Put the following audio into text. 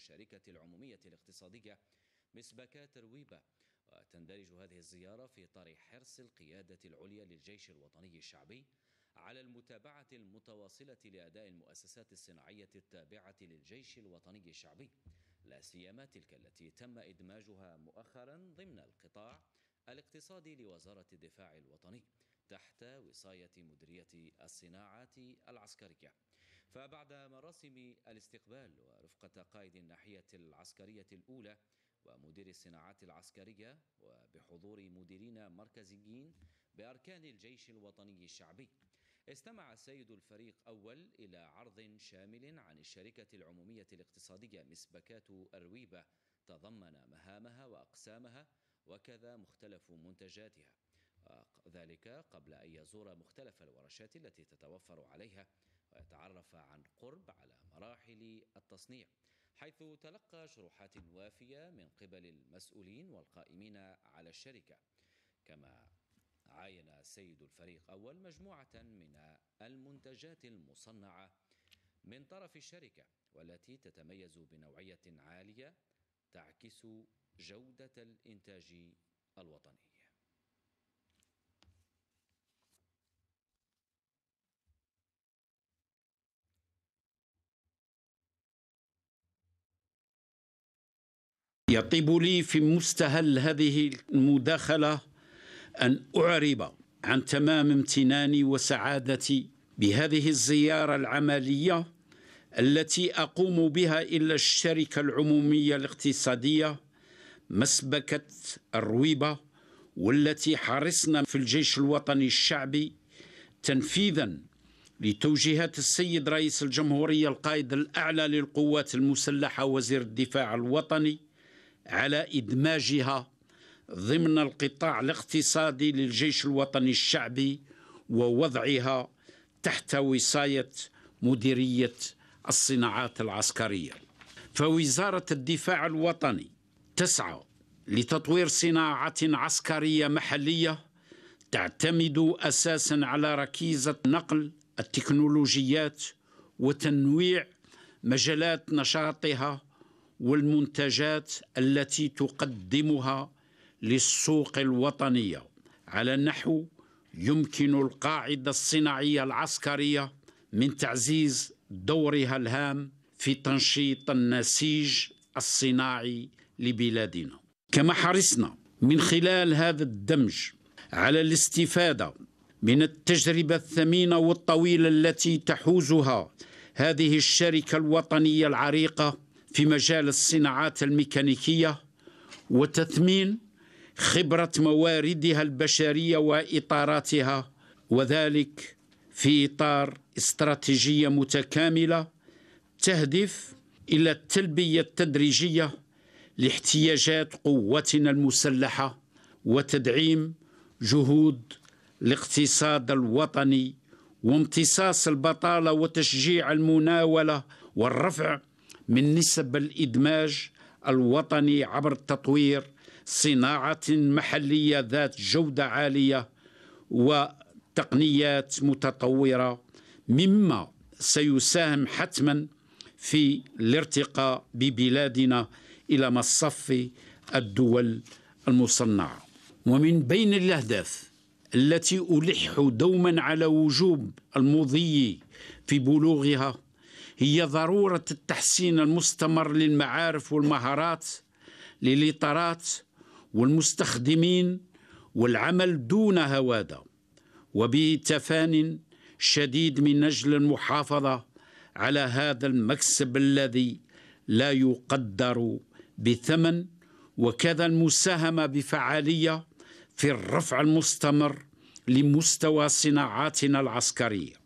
الشركة العمومية الاقتصادية مسبكة ترويبة وتندرج هذه الزيارة في إطار حرص القيادة العليا للجيش الوطني الشعبي على المتابعة المتواصلة لأداء المؤسسات الصناعية التابعة للجيش الوطني الشعبي لا سيما تلك التي تم إدماجها مؤخرا ضمن القطاع الاقتصادي لوزارة الدفاع الوطني تحت وصاية مديرية الصناعات العسكرية فبعد مراسم الاستقبال ورفقة قائد الناحية العسكرية الأولى ومدير الصناعات العسكرية وبحضور مديرين مركزيين بأركان الجيش الوطني الشعبي استمع سيد الفريق أول إلى عرض شامل عن الشركة العمومية الاقتصادية مسبكات أرويبة تضمن مهامها وأقسامها وكذا مختلف منتجاتها ذلك قبل أن يزور مختلف الورشات التي تتوفر عليها ويتعرف عن قرب على مراحل التصنيع حيث تلقى شروحات وافية من قبل المسؤولين والقائمين على الشركة كما عاين سيد الفريق أول مجموعة من المنتجات المصنعة من طرف الشركة والتي تتميز بنوعية عالية تعكس جودة الإنتاج الوطني يطيب لي في مستهل هذه المداخلة أن أعرب عن تمام امتناني وسعادتي بهذه الزيارة العملية التي أقوم بها إلى الشركة العمومية الاقتصادية مسبكة الرويبة والتي حرصنا في الجيش الوطني الشعبي تنفيذا لتوجيهات السيد رئيس الجمهورية القائد الأعلى للقوات المسلحة وزير الدفاع الوطني على إدماجها ضمن القطاع الاقتصادي للجيش الوطني الشعبي ووضعها تحت وصاية مديرية الصناعات العسكرية فوزارة الدفاع الوطني تسعى لتطوير صناعة عسكرية محلية تعتمد أساسا على ركيزة نقل التكنولوجيات وتنويع مجالات نشاطها والمنتجات التي تقدمها للسوق الوطنيه على نحو يمكن القاعده الصناعيه العسكريه من تعزيز دورها الهام في تنشيط النسيج الصناعي لبلادنا كما حرصنا من خلال هذا الدمج على الاستفاده من التجربه الثمينه والطويله التي تحوزها هذه الشركه الوطنيه العريقه في مجال الصناعات الميكانيكية وتثمين خبرة مواردها البشرية وإطاراتها وذلك في إطار استراتيجية متكاملة تهدف إلى التلبية التدريجية لاحتياجات قوتنا المسلحة وتدعيم جهود الاقتصاد الوطني وامتصاص البطالة وتشجيع المناولة والرفع من نسب الإدماج الوطني عبر تطوير صناعة محلية ذات جودة عالية وتقنيات متطورة مما سيساهم حتما في الارتقاء ببلادنا إلى مصف الدول المصنعة ومن بين الأهداف التي ألح دوما على وجوب المضي في بلوغها هي ضروره التحسين المستمر للمعارف والمهارات للاطارات والمستخدمين والعمل دون هواده وبتفان شديد من اجل المحافظه على هذا المكسب الذي لا يقدر بثمن وكذا المساهمه بفعاليه في الرفع المستمر لمستوى صناعاتنا العسكريه